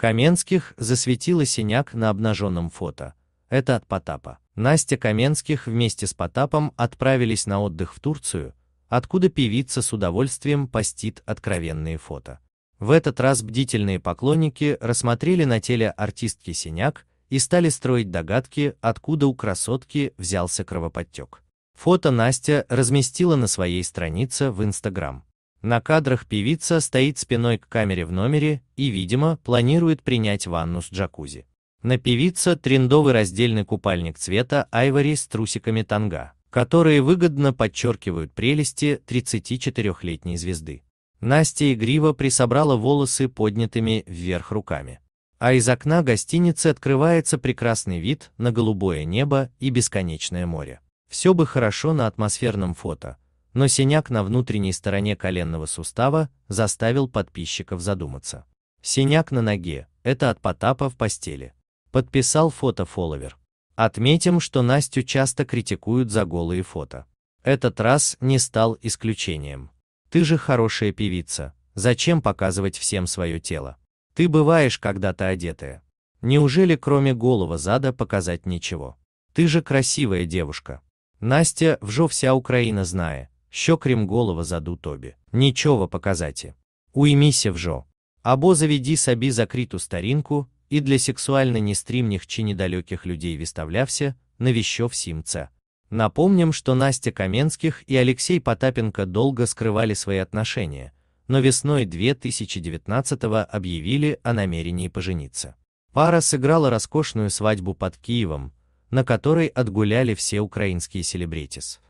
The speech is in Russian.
Каменских засветила синяк на обнаженном фото. Это от Потапа. Настя Каменских вместе с Потапом отправились на отдых в Турцию, откуда певица с удовольствием постит откровенные фото. В этот раз бдительные поклонники рассмотрели на теле артистки синяк и стали строить догадки, откуда у красотки взялся кровоподтек. Фото Настя разместила на своей странице в Инстаграм. На кадрах певица стоит спиной к камере в номере и, видимо, планирует принять ванну с джакузи. На певица трендовый раздельный купальник цвета айвори с трусиками танга, которые выгодно подчеркивают прелести 34-летней звезды. Настя игриво присобрала волосы поднятыми вверх руками. А из окна гостиницы открывается прекрасный вид на голубое небо и бесконечное море. Все бы хорошо на атмосферном фото, но синяк на внутренней стороне коленного сустава заставил подписчиков задуматься. Синяк на ноге – это от Потапа в постели. Подписал фото фолловер. Отметим, что Настю часто критикуют за голые фото. Этот раз не стал исключением. Ты же хорошая певица, зачем показывать всем свое тело? Ты бываешь когда-то одетая. Неужели кроме голого зада показать ничего? Ты же красивая девушка. Настя, вжо вся Украина зная, що крім голова заду тобі, нічого показати. Уймися вжо. Або заведи собі закриту старинку, і для сексуально нестримних чи недалеких людей виставлявся, навіщо всім це. Напомним, что Настя Каменских и Алексей Потапенко долго скрывали свои отношения, но весной 2019-го объявили о намерении пожениться. Пара сыграла роскошную свадьбу под Киевом, на которой отгуляли все украинские селебритис.